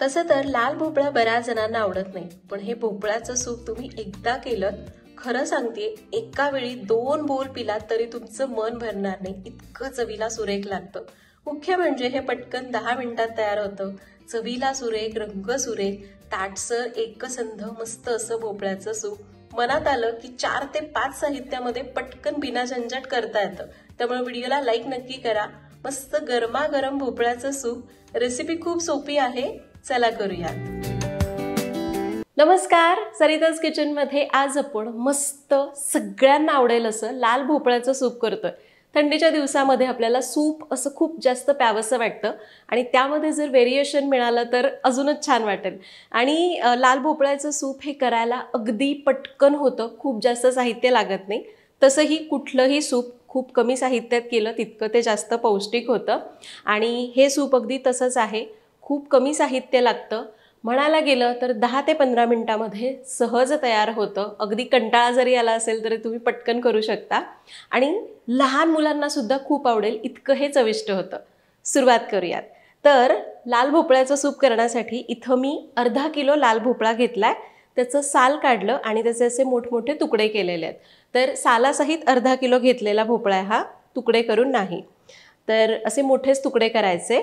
तसं तर लाल भोपळा बऱ्याच जणांना आवडत नाही पण हे भोपळ्याचं सूप तुम्ही एकदा केलं खरं सांगते एका वेळी दोन बोल पिलात तरी तुमचं मन भरणार नाही इतकं चवीला सुरेख लागतं मुख्य म्हणजे हे पटकन दहा मिनिटात तयार होतं चवीला सुरेख रंग सुरेख ताटसर एकसंध मस्त असं भोपळ्याचं सूप मनात आलं की चार ते पाच साहित्यामध्ये पटकन बिना झंझट करता येतं त्यामुळे व्हिडिओला लाईक नक्की करा मस्त गरमागरम भोपळ्याचं सूप रेसिपी खूप सोपी आहे चला करूयात नमस्कार सरिताज किचनमध्ये आज आपण मस्त सगळ्यांना आवडेल असं लाल भोपळ्याचं सूप करतोय थंडीच्या दिवसामध्ये आपल्याला सूप असं खूप जास्त प्यावंसं वाटतं आणि त्यामध्ये जर व्हेरिएशन मिळालं तर अजूनच छान वाटेल आणि लाल भोपळ्याचं सूप हे करायला अगदी पटकन होतं खूप जास्त साहित्य लागत नाही तसंही कुठलंही सूप खूप कमी साहित्यात केलं तितकं ते जास्त पौष्टिक होतं आणि हे सूप अगदी तसंच आहे खूप कमी साहित्य लागतं म्हणायला गेलं तर दहा ते पंधरा मिनटामध्ये सहज तयार होतं अगदी कंटाळा जरी आला असेल तरी तुम्ही पटकन करू शकता आणि लहान मुलांनासुद्धा खूप आवडेल इतकं हे चविष्ट होतं सुरुवात करूयात तर लाल भोपळ्याचं सूप करण्यासाठी इथं मी अर्धा किलो लाल भोपळा घेतला आहे त्याचं साल काढलं आणि त्याचे असे मोठमोठे तुकडे केलेले आहेत तर सालासहित अर्धा किलो घेतलेला भोपळा हा तुकडे करून नाही तर असे मोठेच तुकडे करायचे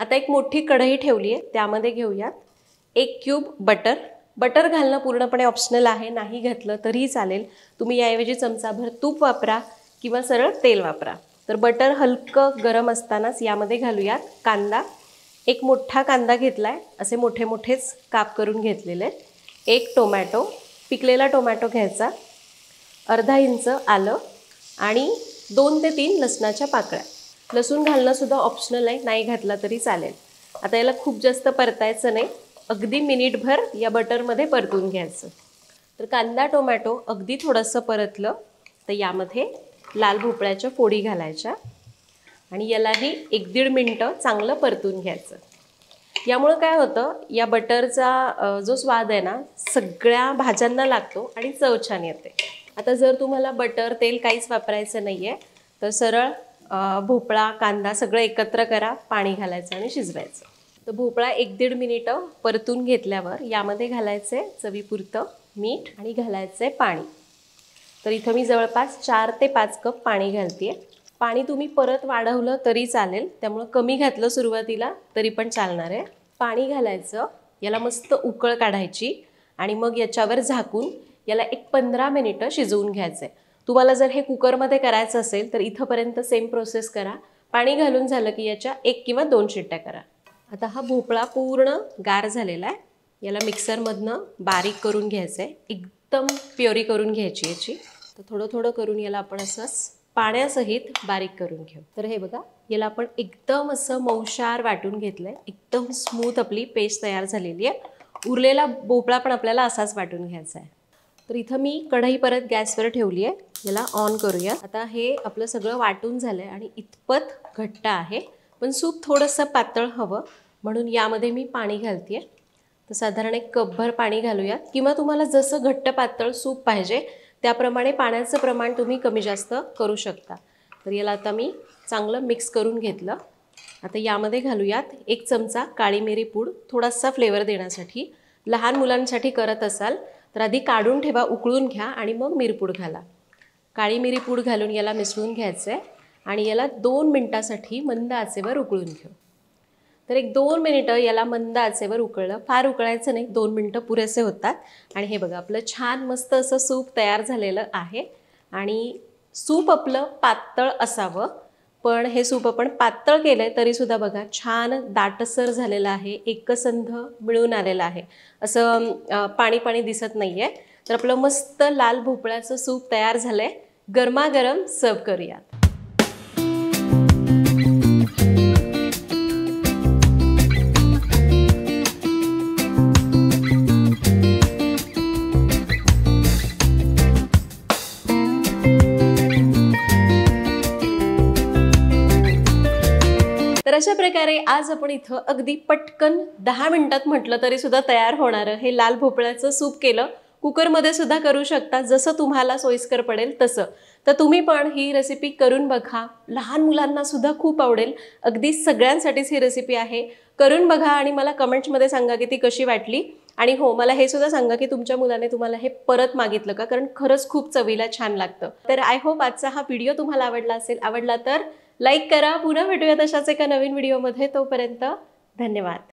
आता एक मोठी कढई ठेवली आहे त्यामध्ये घेऊयात एक क्यूब बटर बटर घालणं पूर्णपणे ऑप्शनल आहे नाही घातलं तरीही चालेल तुम्ही याऐवजी चमचाभर तूप वापरा किंवा सरळ तेल वापरा तर बटर हलकं गरम असतानाच यामध्ये घालूयात कांदा एक मोठा कांदा घेतला आहे असे मोठे मोठेच काप करून घेतलेले एक टोमॅटो पिकलेला टोमॅटो घ्यायचा अर्धा इंच आलं आणि दोन ते तीन लसणाच्या पाकळ्या लसूण घालणं सुद्धा ऑप्शनल आहे नाही घातला तरी चालेल आता याला खूप जास्त परतायचं नाही अगदी मिनिटभर या बटरमध्ये परतून घ्यायचं तर कांदा टोमॅटो अगदी थोडंसं परतलं तर यामध्ये लाल भोपळ्याच्या फोडी घालायच्या आणि यालाही एक दीड मिनटं चांगलं परतून घ्यायचं यामुळं काय होतं या बटरचा जो स्वाद आहे ना सगळ्या भाज्यांना लागतो आणि चव छान येते आता जर तुम्हाला बटर तेल काहीच वापरायचं नाही आहे तर सरळ भोपळा कांदा सगळं एकत्र करा पाणी घालायचं आणि शिजवायचं तर भोपळा एक दीड मिनिटं परतून घेतल्यावर यामध्ये घालायचं आहे चवीपुरतं मीठ आणि घालायचं आहे पाणी तर इथं मी जवळपास चार ते पाच कप पाणी घालते पाणी तुम्ही परत वाढवलं तरी चालेल त्यामुळं कमी घातलं सुरुवातीला तरी पण चालणार आहे पाणी घालायचं याला मस्त उकळ काढायची आणि मग याच्यावर झाकून याला एक पंधरा मिनिटं शिजवून घ्यायचं आहे तुम्हाला जर हे कुकरमध्ये करायचं असेल तर इथंपर्यंत सेम प्रोसेस करा पाणी घालून झालं की याच्या एक किंवा दोन शिट्ट्या करा आता हा भोपळा पूर्ण गार झालेला आहे याला मिक्सरमधनं बारीक करून घ्यायचं आहे एकदम प्युरी करून घ्यायची याची तर थोडं थोडं करून याला आपण असंच पाण्यासहित बारीक करून घेऊ तर हे बघा याला आपण एकदम असं मौशार वाटून घेतलं आहे एकदम स्मूथ आपली पेस्ट तयार झालेली आहे उरलेला भोपळा पण आपल्याला असाच वाटून घ्यायचा आहे तर इथं मी कढई परत गॅसवर ठेवली आहे याला ऑन करूया आता हे आपलं सगळं वाटून झालं आहे आणि इतपत घट्ट आहे पण सूप थोडंसं पातळ हवं म्हणून यामध्ये मी पाणी घालते आहे तर साधारण एक कपभर पाणी घालूयात किंवा तुम्हाला जसं घट्ट पातळ सूप पाहिजे त्याप्रमाणे पाण्याचं प्रमाण तुम्ही कमी जास्त करू शकता तर याला आता मी चांगलं मिक्स करून घेतलं आता यामध्ये घालूयात एक चमचा काळी मिरी पूड थोडासा फ्लेवर देण्यासाठी लहान मुलांसाठी करत असाल तर आधी काढून ठेवा उकळून घ्या आणि मग मिरपूड घाला काळी मिरीपूड घालून याला मिसळून घ्यायचं आहे आणि याला दोन मिनटासाठी मंद आचेवर उकळून घेऊ तर एक दोन मिनिटं याला मंद आचेवर उकळलं फार उकळायचं नाही दोन मिनटं पुरेसे होतात आणि हे बघा आपलं छान मस्त असं सूप तयार झालेलं आहे आणि सूप आपलं पातळ असावं पण हे सूप आपण पातळ केलं तरी तरीसुद्धा बघा छान दाटसर झालेलं आहे एकसंध मिळून आलेलं आहे असं पाणी पाणी दिसत नाहीये तर आपलं मस्त लाल भोपळ्याचं सूप तयार झालंय गरमागरम सर्व करूयात अशा प्रकारे आज आपण इथं अगदी पटकन दहा मिनिटात म्हटलं तरी सुद्धा तयार होणारं हे लाल भोपळ्याचं सूप केलं कुकरमध्ये सुद्धा करू शकता जसं तुम्हाला सोयीस्कर पडेल तसं तर तुम्ही पण ही रेसिपी करून बघा लहान मुलांना सुद्धा खूप आवडेल अगदी सगळ्यांसाठीच ही रेसिपी आहे करून बघा आणि मला कमेंट्समध्ये सांगा की ती कशी वाटली आणि हो मला हे सुद्धा सांगा की तुमच्या मुलाने तुम्हाला हे परत मागितलं का कारण खरंच खूप चवीला छान लागतं तर आय होप आजचा हा व्हिडिओ तुम्हाला आवडला असेल आवडला तर लाईक करा पुन्हा भेटूया तशाच एका नवीन व्हिडिओमध्ये तोपर्यंत धन्यवाद